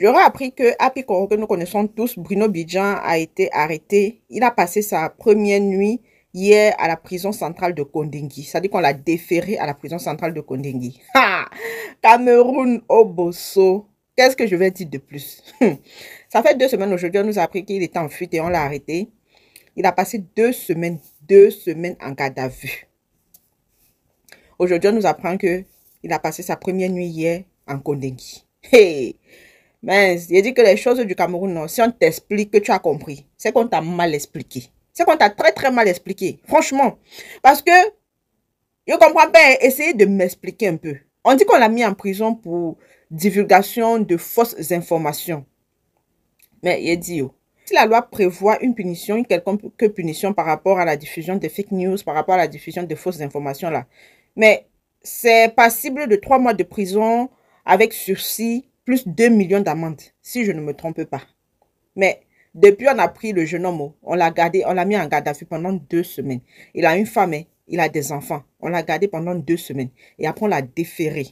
J'aurais appris que Happy que nous connaissons tous, Bruno Bidjan, a été arrêté. Il a passé sa première nuit hier à la prison centrale de Kondengui. Ça dit qu'on l'a déféré à la prison centrale de Kondengui. Ha! Cameroun Obosso. Oh Qu'est-ce que je vais dire de plus Ça fait deux semaines aujourd'hui, on nous a appris qu'il était en fuite et on l'a arrêté. Il a passé deux semaines, deux semaines en garde à vue. Aujourd'hui, on nous apprend qu'il a passé sa première nuit hier en Kondengui. Hé mais il dit que les choses du Cameroun, non, si on t'explique que tu as compris, c'est qu'on t'a mal expliqué. C'est qu'on t'a très très mal expliqué, franchement. Parce que, je comprends pas, essayez de m'expliquer un peu. On dit qu'on l'a mis en prison pour divulgation de fausses informations. Mais il dit, oh, si la loi prévoit une punition, une quelconque punition par rapport à la diffusion de fake news, par rapport à la diffusion de fausses informations, là. Mais c'est passible de trois mois de prison avec sursis plus 2 millions d'amendes, si je ne me trompe pas. Mais depuis, on a pris le jeune homme, on l'a gardé, on l'a mis en garde à vue pendant deux semaines. Il a une femme, hein, il a des enfants. On l'a gardé pendant deux semaines. Et après, on l'a déféré.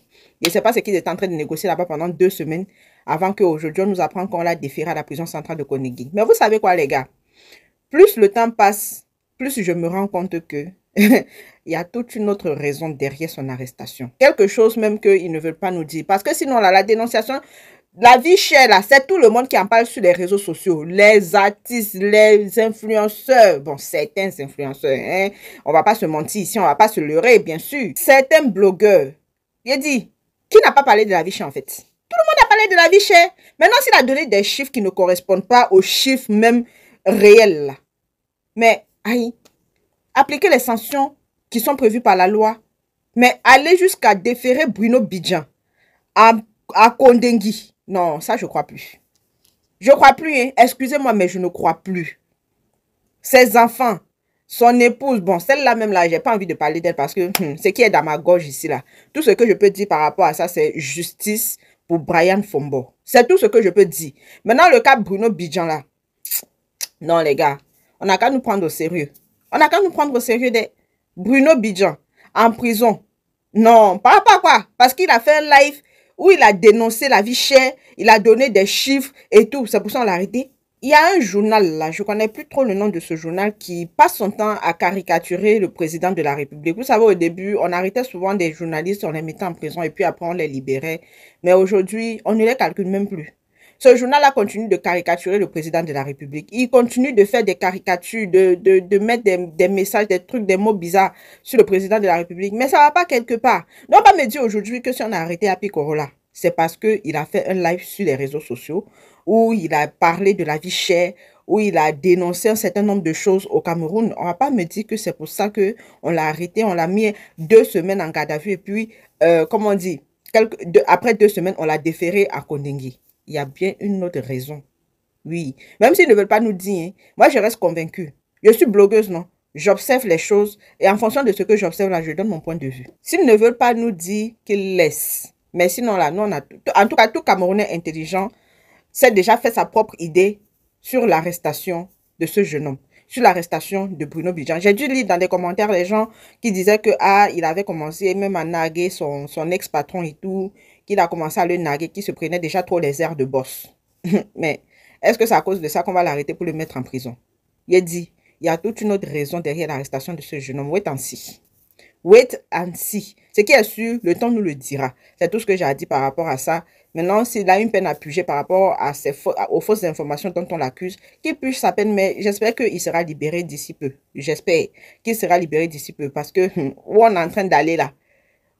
Je ne sais pas ce qu'il étaient en train de négocier là-bas pendant deux semaines avant qu'aujourd'hui, on nous apprend qu'on l'a déféré à la prison centrale de Konigi. Mais vous savez quoi, les gars? Plus le temps passe, plus je me rends compte que il y a toute une autre raison derrière son arrestation. Quelque chose même qu'ils ne veulent pas nous dire. Parce que sinon, là, la dénonciation, la vie chère, là, c'est tout le monde qui en parle sur les réseaux sociaux. Les artistes, les influenceurs. Bon, certains influenceurs, hein. On va pas se mentir ici, on va pas se leurrer, bien sûr. Certains blogueurs. Il dit, qui n'a pas parlé de la vie chère, en fait? Tout le monde a parlé de la vie chère. Maintenant, s'il a donné des chiffres qui ne correspondent pas aux chiffres même réels, Mais Appliquer les sanctions qui sont prévues par la loi. Mais aller jusqu'à déférer Bruno Bidjan à, à Non, ça, je crois plus. Je crois plus, hein. Excusez-moi, mais je ne crois plus. Ses enfants, son épouse, bon, celle-là même là, j'ai pas envie de parler d'elle parce que hmm, ce qui est dans ma gorge ici là, tout ce que je peux dire par rapport à ça, c'est justice pour Brian Fombo. C'est tout ce que je peux dire. Maintenant, le cas Bruno Bidjan là. Non, les gars, on n'a qu'à nous prendre au sérieux. On n'a qu'à nous prendre au sérieux des Bruno Bidjan en prison. Non, pas, quoi. Parce qu'il a fait un live où il a dénoncé la vie chère, il a donné des chiffres et tout. C'est pour ça qu'on l'a arrêté. Il y a un journal là, je connais plus trop le nom de ce journal, qui passe son temps à caricaturer le président de la République. Vous savez, au début, on arrêtait souvent des journalistes, on les mettait en prison et puis après on les libérait. Mais aujourd'hui, on ne les calcule même plus. Ce journal a continue de caricaturer le président de la République. Il continue de faire des caricatures, de, mettre des, messages, des trucs, des mots bizarres sur le président de la République. Mais ça va pas quelque part. Donc, pas me dire aujourd'hui que si on a arrêté Happy Corolla, c'est parce qu'il a fait un live sur les réseaux sociaux où il a parlé de la vie chère, où il a dénoncé un certain nombre de choses au Cameroun. On va pas me dire que c'est pour ça que on l'a arrêté, on l'a mis deux semaines en garde à vue et puis, euh, comment on dit, après deux semaines, on l'a déféré à Kondingui il y a bien une autre raison. Oui, même s'ils ne veulent pas nous dire, hein. moi je reste convaincue. Je suis blogueuse, non J'observe les choses et en fonction de ce que j'observe là, je donne mon point de vue. S'ils ne veulent pas nous dire qu'ils laissent, mais sinon là, nous on a tout, en tout cas tout Camerounais intelligent s'est déjà fait sa propre idée sur l'arrestation de ce jeune homme, sur l'arrestation de Bruno Bidjan. J'ai dû lire dans les commentaires les gens qui disaient que ah, il avait commencé même à naguer son, son ex-patron et tout, qu'il a commencé à le narguer, qu'il se prenait déjà trop les airs de boss. Mais est-ce que c'est à cause de ça qu'on va l'arrêter pour le mettre en prison Il a dit, il y a toute une autre raison derrière l'arrestation de ce jeune homme. Wait and see. Wait and see. Ce qui est sûr, le temps nous le dira. C'est tout ce que j'ai dit par rapport à ça. Maintenant, s'il a une peine à puger par rapport à aux fausses informations dont on l'accuse, qu'il puge sa peine, mais j'espère qu'il sera libéré d'ici peu. J'espère qu'il sera libéré d'ici peu parce que où on est en train d'aller là,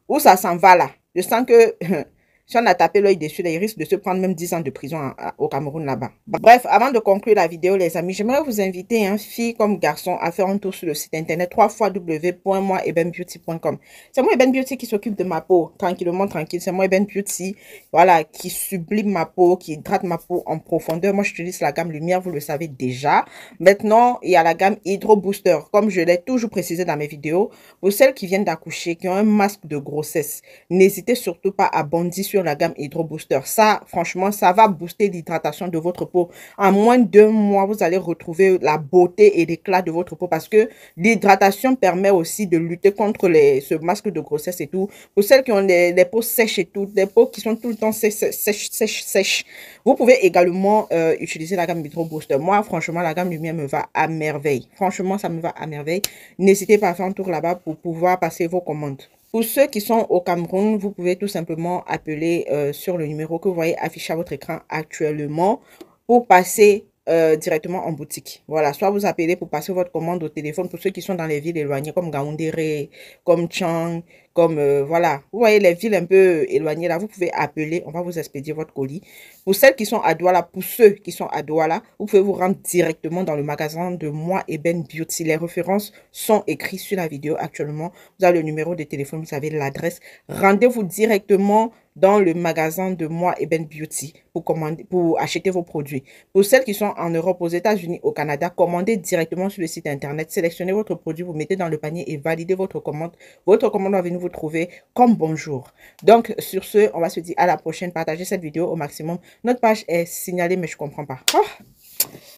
où ça s'en va là, je sens que Si on a tapé l'œil dessus, il risque de se prendre même 10 ans de prison au Cameroun là-bas. Bah, bref, avant de conclure la vidéo, les amis, j'aimerais vous inviter, un hein, fille comme garçon à faire un tour sur le site internet www.moi-eben-beauty.com C'est moi Eben Beauty qui s'occupe de ma peau, tranquillement, tranquille. C'est moi Eben Beauty, voilà, qui sublime ma peau, qui hydrate ma peau en profondeur. Moi, je utilise la gamme lumière, vous le savez déjà. Maintenant, il y a la gamme Hydro Booster. Comme je l'ai toujours précisé dans mes vidéos, pour celles qui viennent d'accoucher, qui ont un masque de grossesse, n'hésitez surtout pas à bondir sur la gamme Hydro Booster. Ça, franchement, ça va booster l'hydratation de votre peau. En moins de deux mois, vous allez retrouver la beauté et l'éclat de votre peau parce que l'hydratation permet aussi de lutter contre les, ce masque de grossesse et tout. Pour celles qui ont les, peaux sèches et tout, des peaux qui sont tout le temps sèches, sèches, sèches, vous pouvez également euh, utiliser la gamme Hydro Booster. Moi, franchement, la gamme Lumière me va à merveille. Franchement, ça me va à merveille. N'hésitez pas à faire un tour là-bas pour pouvoir passer vos commandes. Pour ceux qui sont au Cameroun, vous pouvez tout simplement appeler euh, sur le numéro que vous voyez affiché à votre écran actuellement pour passer euh, directement en boutique. Voilà, soit vous appelez pour passer votre commande au téléphone pour ceux qui sont dans les villes éloignées comme Gaoundéré, comme Chang, comme euh, voilà, vous voyez les villes un peu éloignées là, vous pouvez appeler, on va vous expédier votre colis. Pour celles qui sont à Douala, pour ceux qui sont à Douala, vous pouvez vous rendre directement dans le magasin de Moi et Ben Beauty. Les références sont écrites sur la vidéo actuellement. Vous avez le numéro de téléphone, vous avez l'adresse. Rendez-vous directement dans le magasin de Moi et Ben Beauty pour, commander, pour acheter vos produits. Pour celles qui sont en Europe, aux États-Unis, au Canada, commandez directement sur le site internet, sélectionnez votre produit, vous mettez dans le panier et validez votre commande. Votre commande va venir vous trouver comme bonjour. Donc, sur ce, on va se dire à la prochaine. Partagez cette vidéo au maximum. Notre page est signalée, mais je comprends pas. Ah!